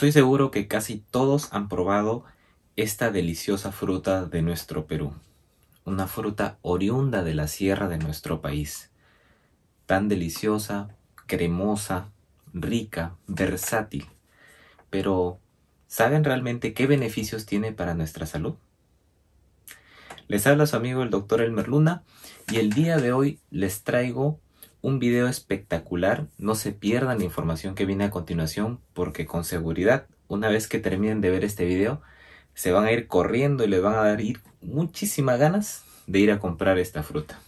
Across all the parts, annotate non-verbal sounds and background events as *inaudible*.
Estoy seguro que casi todos han probado esta deliciosa fruta de nuestro Perú, una fruta oriunda de la sierra de nuestro país, tan deliciosa, cremosa, rica, versátil. Pero, ¿saben realmente qué beneficios tiene para nuestra salud? Les habla su amigo el doctor Elmer Luna y el día de hoy les traigo un video espectacular, no se pierdan la información que viene a continuación porque con seguridad, una vez que terminen de ver este video, se van a ir corriendo y les van a dar muchísimas ganas de ir a comprar esta fruta.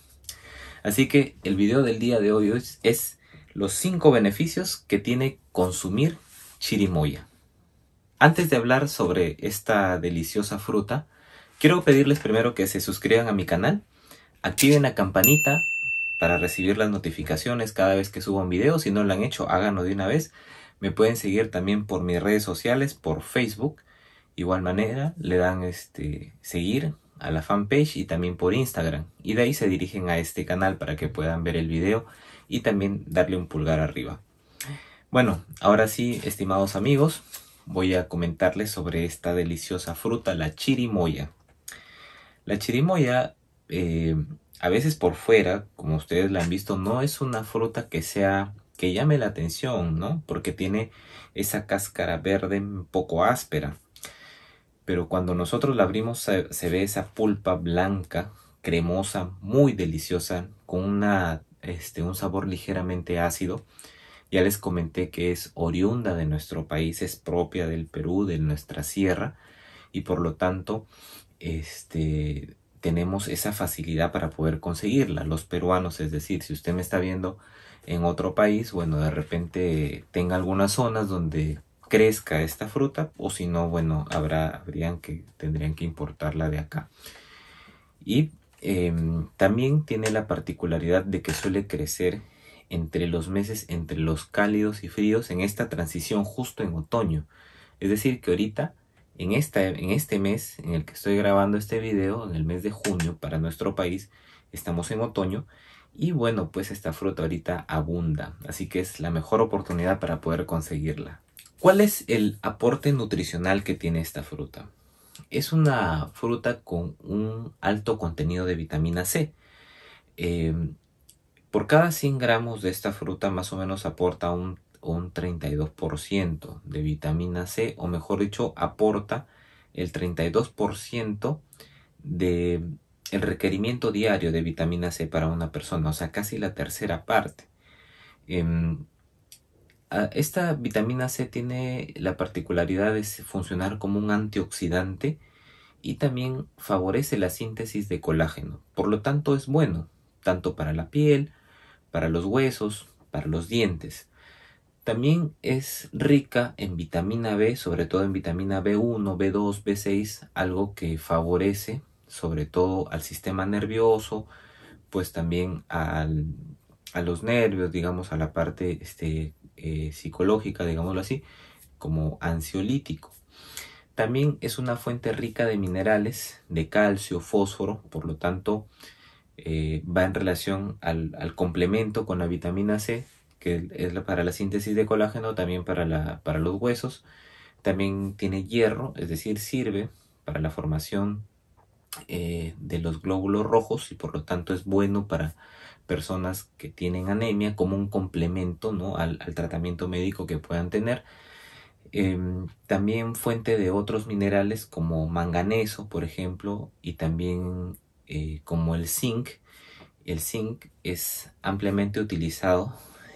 Así que el video del día de hoy es, es los 5 beneficios que tiene consumir chirimoya. Antes de hablar sobre esta deliciosa fruta, quiero pedirles primero que se suscriban a mi canal, activen la campanita para recibir las notificaciones cada vez que subo un video. Si no lo han hecho, háganlo de una vez. Me pueden seguir también por mis redes sociales, por Facebook. Igual manera, le dan este seguir a la fanpage y también por Instagram. Y de ahí se dirigen a este canal para que puedan ver el video y también darle un pulgar arriba. Bueno, ahora sí, estimados amigos, voy a comentarles sobre esta deliciosa fruta, la chirimoya. La chirimoya eh, a veces por fuera, como ustedes la han visto, no es una fruta que sea que llame la atención, ¿no? Porque tiene esa cáscara verde un poco áspera. Pero cuando nosotros la abrimos se, ve esa pulpa blanca, cremosa, muy deliciosa, con una, este, un sabor ligeramente ácido. Ya les comenté que es oriunda de nuestro país, es propia del Perú, de nuestra sierra, y por lo tanto este, tenemos esa facilidad para poder conseguirla. Los peruanos, es decir, si usted me está viendo en otro país, bueno, de repente tenga algunas zonas donde crezca esta fruta o si no, bueno, habrá, habrían que, tendrían que importarla de acá. Y em, también tiene la particularidad de que suele crecer entre los meses, entre los cálidos y fríos, en esta transición justo en otoño. Es decir, que ahorita en, esta, en este mes en el que estoy grabando este video, en el mes de junio para nuestro país, estamos en otoño y bueno, pues esta fruta ahorita abunda, así que es la mejor oportunidad para poder conseguirla. ¿Cuál es el aporte nutricional que tiene esta fruta? Es una fruta con un alto contenido de vitamina C. Eh, por cada 100 gramos de esta fruta más o menos aporta un un 32% de vitamina C, o mejor dicho, aporta el 32% de el requerimiento diario de vitamina C para una persona, o sea, casi la tercera parte. Em, esta vitamina C tiene la particularidad de funcionar como un antioxidante y también favorece la síntesis de colágeno. Por lo tanto, es bueno tanto para la piel, para los huesos, para los dientes. También es rica en vitamina B, sobre todo en vitamina B1, B2, B6, algo que favorece sobre todo al sistema nervioso, pues también al, a los nervios, digamos, a la parte este, eh, psicológica, digámoslo así, como ansiolítico. También es una fuente rica de minerales, de calcio, fósforo, por lo tanto eh, va en relación al, al complemento con la vitamina C, que es para la síntesis de colágeno, también para, para los huesos. También tiene hierro, es decir, sirve para la formación eh, de los glóbulos rojos y por lo tanto es bueno para personas que tienen anemia como un complemento ¿no? al, tratamiento médico que puedan tener. Em, también fuente de otros minerales como manganeso, por ejemplo, y también eh, como el zinc. El zinc es ampliamente utilizado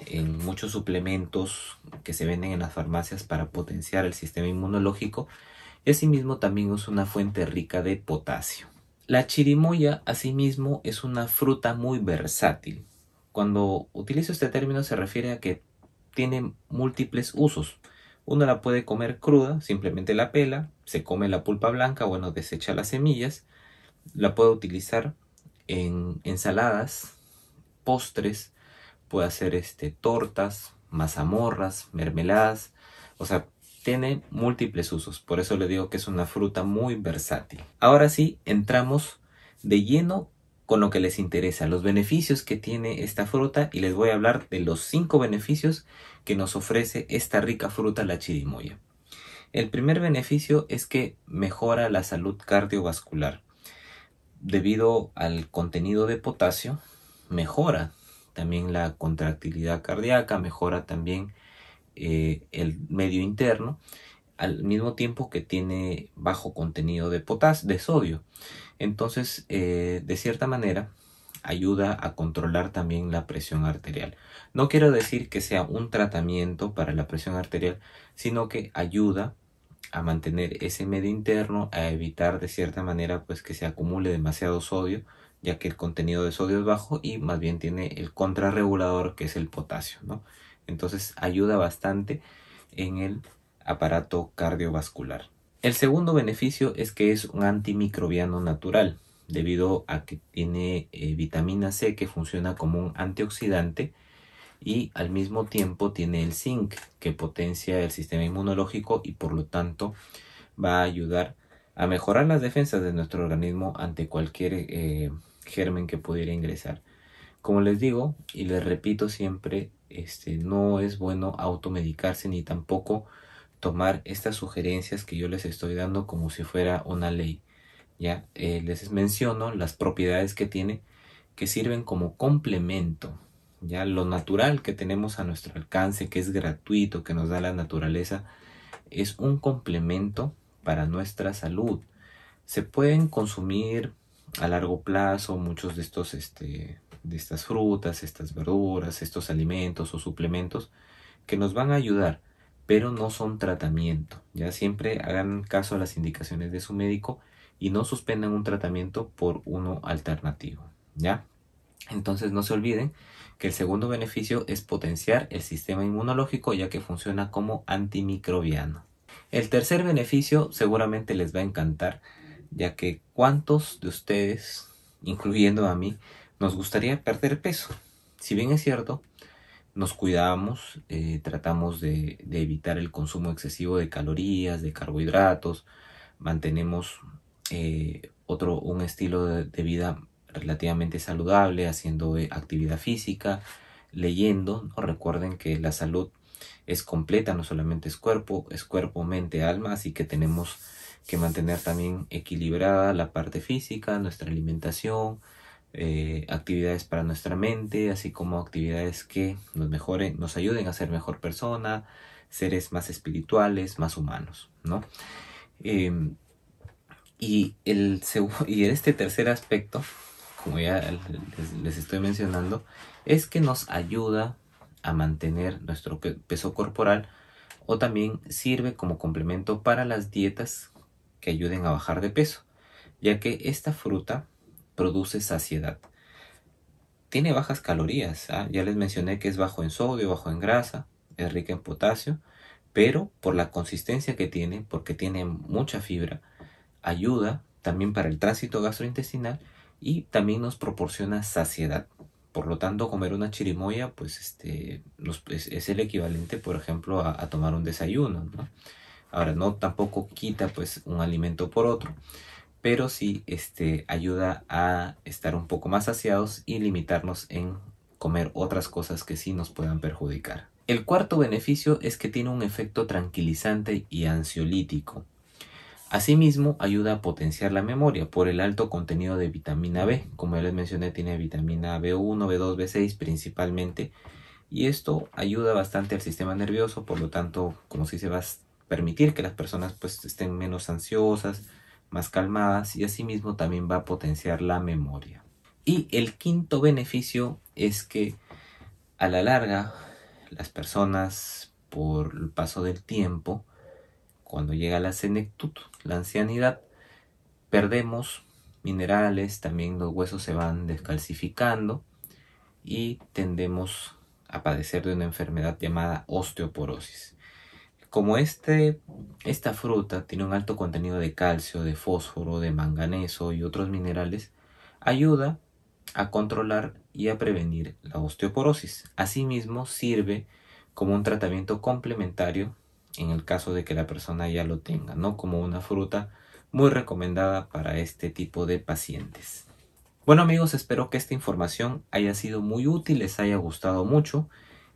en muchos suplementos que se venden en las farmacias para potenciar el sistema inmunológico y asimismo también es una fuente rica de potasio. La chirimoya asimismo es una fruta muy versátil. Cuando utilizo este término se refiere a que tiene múltiples usos. Uno la puede comer cruda, simplemente la pela, se come la pulpa blanca, bueno, desecha las semillas. La puede utilizar en ensaladas, postres, puede hacer este, tortas, mazamorras, mermeladas, o sea, tiene múltiples usos, por eso le digo que es una fruta muy versátil. Ahora sí, entramos de lleno con lo que les interesa, los beneficios que tiene esta fruta y les voy a hablar de los cinco beneficios que nos ofrece esta rica fruta, la chirimoya. El primer beneficio es que mejora la salud cardiovascular. Debido al contenido de potasio, mejora también la contractilidad cardíaca, mejora también eh, el medio interno, al mismo tiempo que tiene bajo contenido de potasio, de sodio. Entonces, eh, de cierta manera, ayuda a controlar también la presión arterial. No quiero decir que sea un tratamiento para la presión arterial, sino que ayuda a mantener ese medio interno, a evitar de cierta manera pues que se acumule demasiado sodio ya que el contenido de sodio es bajo y más bien tiene el contrarregulador que es el potasio, ¿no? Entonces ayuda bastante en el aparato cardiovascular. El segundo beneficio es que es un antimicrobiano natural, debido a que tiene eh, vitamina C que funciona como un antioxidante y al mismo tiempo tiene el zinc que potencia el sistema inmunológico y por lo tanto va a ayudar a mejorar las defensas de nuestro organismo ante cualquier eh, germen que pudiera ingresar. Como les digo y les repito siempre, este, no es bueno automedicarse ni tampoco tomar estas sugerencias que yo les estoy dando como si fuera una ley. Ya eh, les menciono las propiedades que tiene que sirven como complemento. Ya lo natural que tenemos a nuestro alcance, que es gratuito, que nos da la naturaleza, es un complemento para nuestra salud. Se pueden consumir a largo plazo muchos de estos este, de estas frutas, estas verduras, estos alimentos o suplementos que nos van a ayudar, pero no son tratamiento. Ya siempre hagan caso a las indicaciones de su médico y no suspendan un tratamiento por uno alternativo, ¿ya? Entonces no se olviden que el segundo beneficio es potenciar el sistema inmunológico ya que funciona como antimicrobiano. El tercer beneficio seguramente les va a encantar ya que cuántos de ustedes, incluyendo a mí, nos gustaría perder peso. Si bien es cierto, nos cuidamos, eh, tratamos de, evitar el consumo excesivo de calorías, de carbohidratos, mantenemos eh, otro, un estilo de, vida relativamente saludable, haciendo eh, actividad física, leyendo. Recuerden que la salud es completa, no solamente es cuerpo, es cuerpo, mente, alma, así que tenemos que mantener también equilibrada la parte física, nuestra alimentación, eh, actividades para nuestra mente, así como actividades que nos mejoren, nos ayuden a ser mejor persona, seres más espirituales, más humanos, ¿no? Em, y, el, *laughs* y este tercer aspecto, como ya les estoy mencionando, es que nos ayuda a mantener nuestro peso corporal o también sirve como complemento para las dietas que ayuden a bajar de peso, ya que esta fruta produce saciedad. Tiene bajas calorías, ¿ah? ya les mencioné que es bajo en sodio, bajo en grasa, es rica en potasio, pero por la consistencia que tiene, porque tiene mucha fibra, ayuda también para el tránsito gastrointestinal y también nos proporciona saciedad. Por lo tanto, comer una chirimoya, pues este, es, el equivalente, por ejemplo, a, tomar un desayuno, Ahora, no tampoco quita pues un alimento por otro, pero sí este, ayuda a estar un poco más saciados y limitarnos en comer otras cosas que sí nos puedan perjudicar. El cuarto beneficio es que tiene un efecto tranquilizante y ansiolítico. Asimismo, ayuda a potenciar la memoria por el alto contenido de vitamina B. Como ya les mencioné, tiene vitamina B1, B2, B6 principalmente. Y esto ayuda bastante al sistema nervioso, por lo tanto, como si se va a permitir que las personas pues, estén menos ansiosas, más calmadas y asimismo también va a potenciar la memoria. Y el quinto beneficio es que a la larga las personas por el paso del tiempo cuando llega la senectud, la ancianidad, perdemos minerales, también los huesos se van descalcificando y tendemos a padecer de una enfermedad llamada osteoporosis. Como este, esta fruta tiene un alto contenido de calcio, de fósforo, de manganeso y otros minerales, ayuda a controlar y a prevenir la osteoporosis. Asimismo, sirve como un tratamiento complementario en el caso de que la persona ya lo tenga, ¿no? Como una fruta muy recomendada para este tipo de pacientes. Bueno amigos, espero que esta información haya sido muy útil, les haya gustado mucho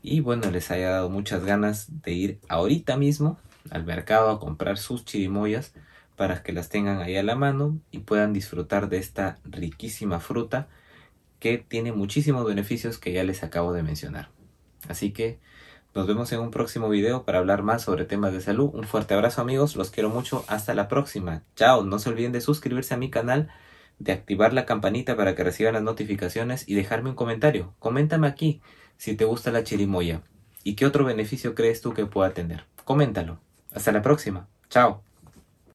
y bueno, les haya dado muchas ganas de ir ahorita mismo al mercado a comprar sus chirimoyas para que las tengan ahí a la mano y puedan disfrutar de esta riquísima fruta que tiene muchísimos beneficios que ya les acabo de mencionar. Así que nos vemos en un próximo video para hablar más sobre temas de salud. Un fuerte abrazo amigos, los quiero mucho, hasta la próxima. Chao, no se olviden de suscribirse a mi canal, de activar la campanita para que reciban las notificaciones y dejarme un comentario. Coméntame aquí si te gusta la chirimoya y qué otro beneficio crees tú que pueda tener. Coméntalo. Hasta la próxima. Chao.